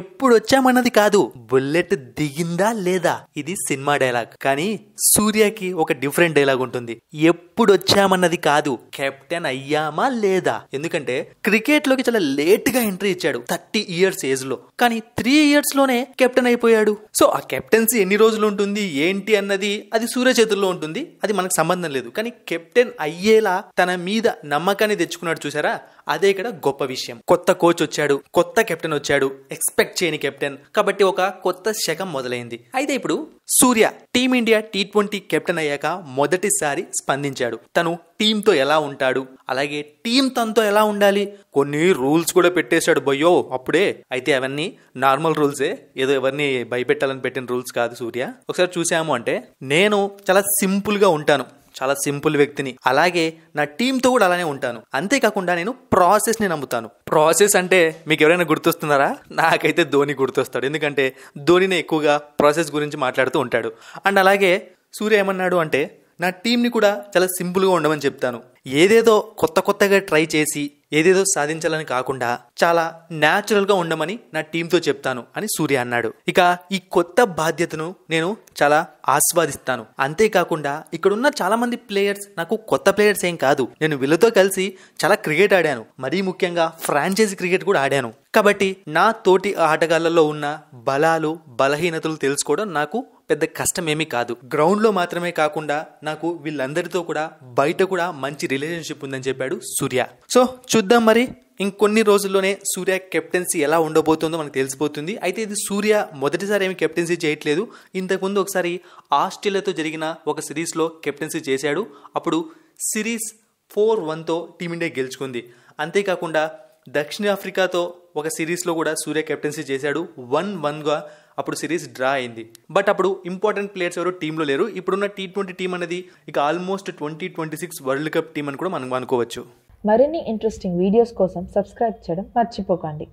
ఎప్పుడు వచ్చామన్నది కాదు బుల్లెట్ దిగిందా లేదా ఇది సినిమా డైలాగ్ కానీ సూర్యకి ఒక డిఫరెంట్ డైలాగ్ ఉంటుంది ఎప్పుడు వచ్చామన్నది కాదు కెప్టెన్ అయ్యామా లేదా ఎందుకంటే క్రికెట్ లోకి చాలా లేట్ గా ఎంట్రీ ఇచ్చాడు థర్టీ ఇయర్స్ ఏజ్ లో కానీ త్రీ ఇయర్స్ లోనే కెప్టెన్ అయిపోయాడు సో ఆ కెప్టెన్సీ ఎన్ని రోజులు ఉంటుంది ఏంటి అన్నది అది సూర్య చేతుల్లో ఉంటుంది అది మనకు సంబంధం లేదు కానీ కెప్టెన్ అయ్యేలా తన మీద నమ్మకాన్ని తెచ్చుకున్నాడు చూసారా అదే ఇక్కడ గొప్ప విషయం కొత్త కోచ్ వచ్చాడు కొత్త కెప్టెన్ వచ్చాడు ఎక్స్ ఎక్స్పెక్ట్ చేయని కెప్టెన్ కాబట్టి ఒక కొత్త శకం మొదలైంది అయితే ఇప్పుడు Surya team India T twenty captain అయ్యాక మొదటిసారి స్పందించాడు తను టీంతో ఎలా ఉంటాడు అలాగే టీం తనతో ఎలా ఉండాలి కొన్ని రూల్స్ కూడా పెట్టేశాడు బయ్యో అప్పుడే అయితే అవన్నీ నార్మల్ రూల్సే ఏదో ఎవరిని భయపెట్టాలని పెట్టిన రూల్స్ కాదు సూర్య ఒకసారి చూసాము అంటే నేను చాలా సింపుల్గా ఉంటాను చాలా సింపుల్ వ్యక్తిని అలాగే నా టీంతో కూడా అలానే ఉంటాను అంతేకాకుండా నేను ప్రాసెస్ని నమ్ముతాను ప్రాసెస్ అంటే మీకు ఎవరైనా గుర్తొస్తున్నారా నాకైతే ధోని గుర్తొస్తాడు ఎందుకంటే ధోనినే ఎక్కువగా ప్రాసెస్ గురించి మాట్లాడుతూ ఉంటాడు అండ్ అలాగే సూర్య ఏమన్నాడు అంటే నా టీంని కూడా చాలా సింపుల్గా ఉండమని చెప్తాను ఏదేదో కొత్త కొత్తగా ట్రై చేసి ఏదేదో సాధించాలని కాకుండా చాలా న్యాచురల్గా ఉండమని నా టీంతో చెప్తాను అని సూర్య అన్నాడు ఇక ఈ కొత్త బాధ్యతను నేను చాలా ఆస్వాదిస్తాను అంతేకాకుండా ఇక్కడున్న చాలా మంది ప్లేయర్స్ నాకు కొత్త ప్లేయర్స్ ఏం కాదు నేను వీళ్ళతో కలిసి చాలా క్రికెట్ ఆడాను మరీ ముఖ్యంగా ఫ్రాంచైజీ క్రికెట్ కూడా ఆడాను కాబట్టి నా తోటి ఆటగాళ్లలో ఉన్న బలాలు బలహీనతలు తెలుసుకోవడం నాకు పెద్ద కష్టమేమీ కాదు గ్రౌండ్లో మాత్రమే కాకుండా నాకు వీళ్ళందరితో కూడా బయట కూడా మంచి రిలేషన్షిప్ ఉందని చెప్పాడు సూర్య సో చూద్దాం మరి ఇంకొన్ని రోజుల్లోనే సూర్య కెప్టెన్సీ ఎలా ఉండబోతుందో మనకు తెలిసిపోతుంది అయితే ఇది సూర్య మొదటిసారి ఏమి కెప్టెన్సీ చేయట్లేదు ఇంతకుముందు ఒకసారి ఆస్ట్రేలియాతో జరిగిన ఒక సిరీస్లో కెప్టెన్సీ చేశాడు అప్పుడు సిరీస్ ఫోర్ వన్తో టీమిండియా గెలుచుకుంది అంతేకాకుండా దక్షిణాఫ్రికాతో ఒక సిరీస్లో కూడా సూర్య కెప్టెన్సీ చేశాడు వన్ వన్గా అప్పుడు సిరీస్ డ్రా అయింది బట్ అప్పుడు ఇంపార్టెంట్ ప్లేయర్స్ ఎవరు టీంలో లేరు ఇప్పుడున్న టీ ట్వంటీ టీం అనేది ఇక almost twenty twenty six world cup team అని కూడా మనం అనుకోవచ్చు మరిన్ని ఇంట్రెస్టింగ్ వీడియోస్ కోసం సబ్స్క్రైబ్ చేయడం మర్చిపోకండి